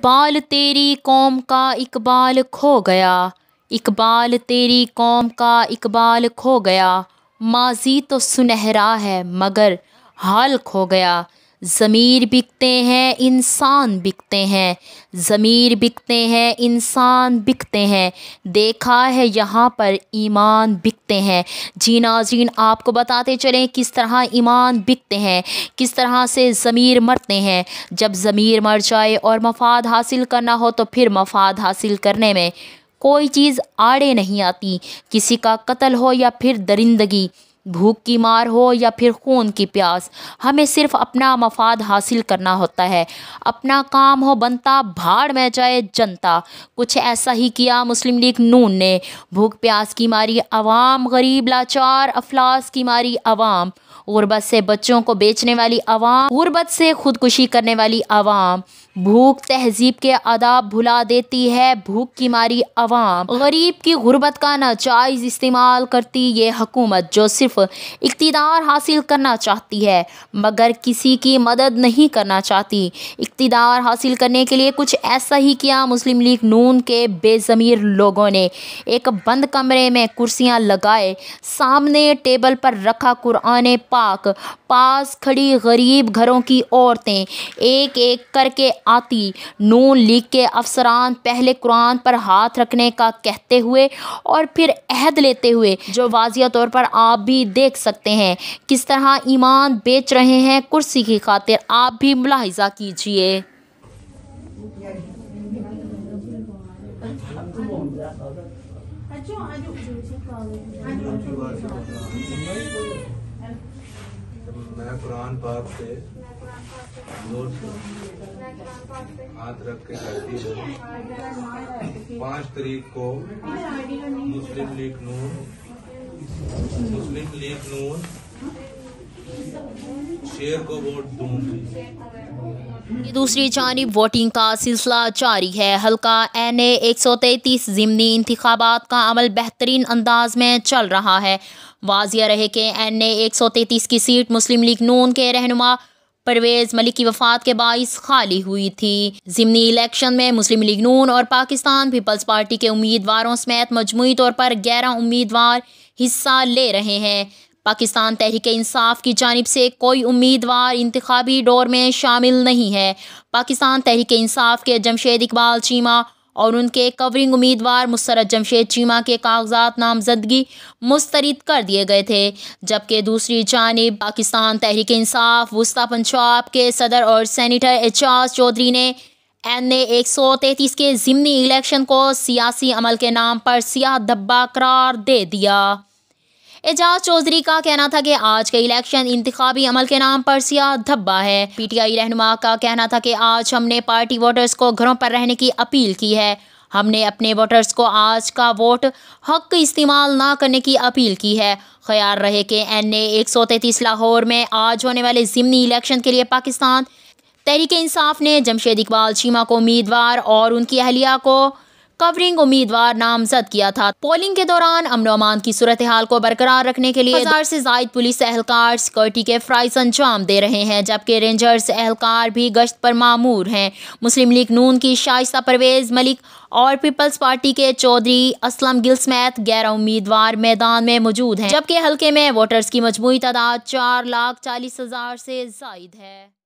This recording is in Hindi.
इकबाल तेरी कौम का इकबाल खो गया इकबाल तेरी कौम का इकबाल खो गया माजी तो सुनहरा है मगर हाल खो गया ज़मीर बिकते हैं इंसान बिकते हैं ज़मीर बिकते हैं इंसान बिकते हैं देखा है यहाँ पर ईमान बिकते हैं जी नाजीन आपको बताते चलें किस तरह ईमान बिकते हैं किस तरह से ज़मीर मरते हैं जब ज़मीर मर जाए और मफाद हासिल करना हो तो फिर मफाद हासिल करने में कोई चीज़ आड़े नहीं आती किसी का कत्ल हो या फिर दरिंदगी भूख की मार हो या फिर खून की प्यास हमें सिर्फ अपना मफाद हासिल करना होता है अपना काम हो बनता भाड़ में जाए जनता कुछ ऐसा ही किया मुस्लिम लीग नून ने भूख प्यास की मारी आवाम गरीब लाचार अफलास की मारी आवाम गुर्बत से बच्चों को बेचने वाली आवाम गुर्बत से खुदकुशी करने वाली आवाम भूख तहजीब के आदाब भुला देती है भूख की मारी आवाम गरीब की गुर्बत का नाजायज़ इस्तेमाल करती ये हकूमत जो सिर्फ इकतदार हासिल करना चाहती है मगर किसी की मदद नहीं करना चाहती इकतदार हासिल करने के लिए कुछ ऐसा ही किया मुस्लिम लीग नून के बेज़मीर लोगों ने एक बंद कमरे में कुर्सियाँ लगाए सामने टेबल पर रखा कुरान पाक पास खड़ी गरीब घरों की औरतें एक एक करके आती नून लीग के अफसरान पहले कुरान पर हाथ रखने का कहते हुए और फिर अहद लेते हुए जो वाजिया तौर पर आप भी देख सकते हैं किस तरह ईमान बेच रहे हैं कुर्सी की खातिर आप भी मुलाहिजा कीजिए अच्छा, मैं कुरान पाक से हाथ रख के करती हूँ पाँच तारीख को मुस्लिम लीग नून मुस्लिम लीग नून दूसरी जानब वोटिंग का सिलसिला जारी है हल्का एन ए एक सौ तैतीस ज़मनी इंतबात का अमल बेहतरीन अंदाज में चल रहा है वाजिया रहे कि एन ए एक सौ तैतीस की सीट मुस्लिम लीग नून के रहनुमा परवेज़ मलिक की वफात के बायस खाली हुई थी जिमनी इलेक्शन में मुस्लिम लीग नून और पाकिस्तान पीपल्स पार्टी के उम्मीदवारों समेत मजमू तौर पर ग्यारह उम्मीदवार हिस्सा ले रहे हैं पाकिस्तान तहरीक इंसाफ की जानब से कोई उम्मीदवार इंतबी डोर में शामिल नहीं है पाकिस्तान तहरीक इंसाफ के जमशेद इकबाल चीमा और उनके कवरिंग उम्मीदवार मुसरत जमशेद चीमा के कागजात नामजदगी मुस्तरद कर दिए गए थे जबकि दूसरी जानब पाकिस्तान तहरीक इंसाफ वस्ता पंजाब के सदर और सैनिटर एजाज चौधरी ने एन ए एक सौ तैतीस के ज़िमनी इलेक्शन को सियासी अमल के नाम पर सियाह धब्बा करार दे दिया एजाज चौधरी का कहना था कि आज का इलेक्शन इंतबी अमल के नाम पर सियाह धब्बा है पीटीआई रहनुमा का कहना था कि आज हमने पार्टी वोटर्स को घरों पर रहने की अपील की है हमने अपने वोटर्स को आज का वोट हक इस्तेमाल ना करने की अपील की है ख्याल रहे कि एन ए एक सौ तैतीस लाहौर में आज होने वाले जिमनी इलेक्शन के लिए पाकिस्तान तहरीक इंसाफ ने जमशेद इकबाल चीमा को उम्मीदवार और उनकी अहलिया को कवरिंग उम्मीदवार नामजद किया था पोलिंग के दौरान अमन अमान की सूरत हाल को बरकरार रखने के लिए हजार से जायद पुलिस एहलकार सिक्योरिटी के फ्राइज अंजाम दे रहे हैं जबकि रेंजर्स एहलकार भी गश्त पर मामूर हैं मुस्लिम लीग नून की शाइस्ता परवेज मलिक और पीपल्स पार्टी के चौधरी असलम गिल समेत ग्यारह उम्मीदवार मैदान में मौजूद हैं जबकि हल्के में वोटर्स की मजमू तादाद चार लाख चालीस हजार से जायद है